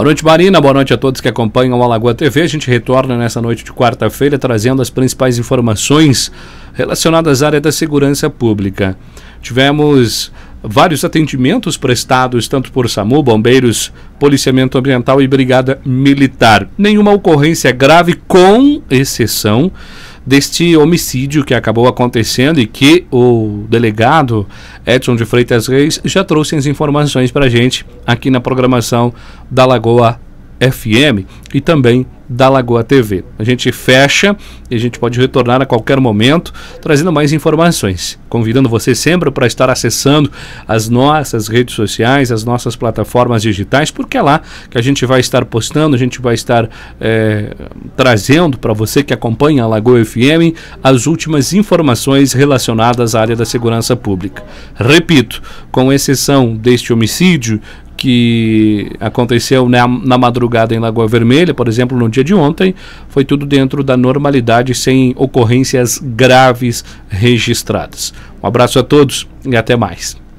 Boa noite, Marina. Boa noite a todos que acompanham a Lagoa TV. A gente retorna nessa noite de quarta-feira trazendo as principais informações relacionadas à área da segurança pública. Tivemos vários atendimentos prestados tanto por SAMU, bombeiros, policiamento ambiental e brigada militar. Nenhuma ocorrência grave, com exceção deste homicídio que acabou acontecendo e que o delegado Edson de Freitas Reis já trouxe as informações para a gente aqui na programação da Lagoa FM e também da Lagoa TV. A gente fecha e a gente pode retornar a qualquer momento trazendo mais informações. Convidando você sempre para estar acessando as nossas redes sociais, as nossas plataformas digitais, porque é lá que a gente vai estar postando, a gente vai estar é, trazendo para você que acompanha a Lagoa FM as últimas informações relacionadas à área da segurança pública. Repito, com exceção deste homicídio que aconteceu na, né, na, madrugada em Lagoa Vermelha, por exemplo, no dia de ontem, foi tudo dentro da normalidade, sem ocorrências graves registradas. Um abraço a todos e até mais.